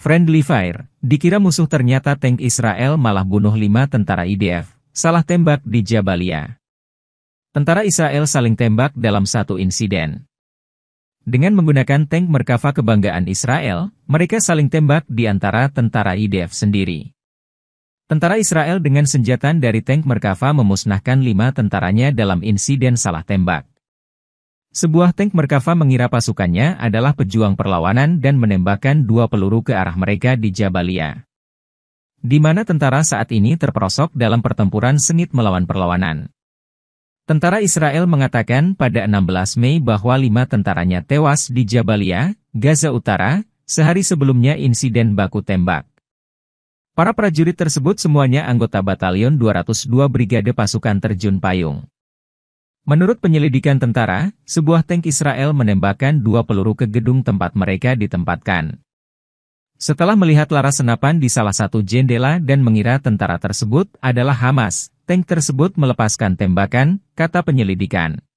Friendly fire, dikira musuh ternyata tank Israel malah bunuh lima tentara IDF, salah tembak di Jabalia. Tentara Israel saling tembak dalam satu insiden. Dengan menggunakan tank Merkava kebanggaan Israel, mereka saling tembak di antara tentara IDF sendiri. Tentara Israel dengan senjata dari tank Merkava memusnahkan lima tentaranya dalam insiden salah tembak. Sebuah tank Merkava mengira pasukannya adalah pejuang perlawanan dan menembakkan dua peluru ke arah mereka di Jabalia. Di mana tentara saat ini terperosok dalam pertempuran sengit melawan perlawanan. Tentara Israel mengatakan pada 16 Mei bahwa lima tentaranya tewas di Jabalia, Gaza Utara, sehari sebelumnya insiden baku tembak. Para prajurit tersebut semuanya anggota Batalion 202 Brigade Pasukan Terjun Payung. Menurut penyelidikan tentara, sebuah tank Israel menembakkan dua peluru ke gedung tempat mereka ditempatkan. Setelah melihat laras senapan di salah satu jendela dan mengira tentara tersebut adalah Hamas, tank tersebut melepaskan tembakan, kata penyelidikan.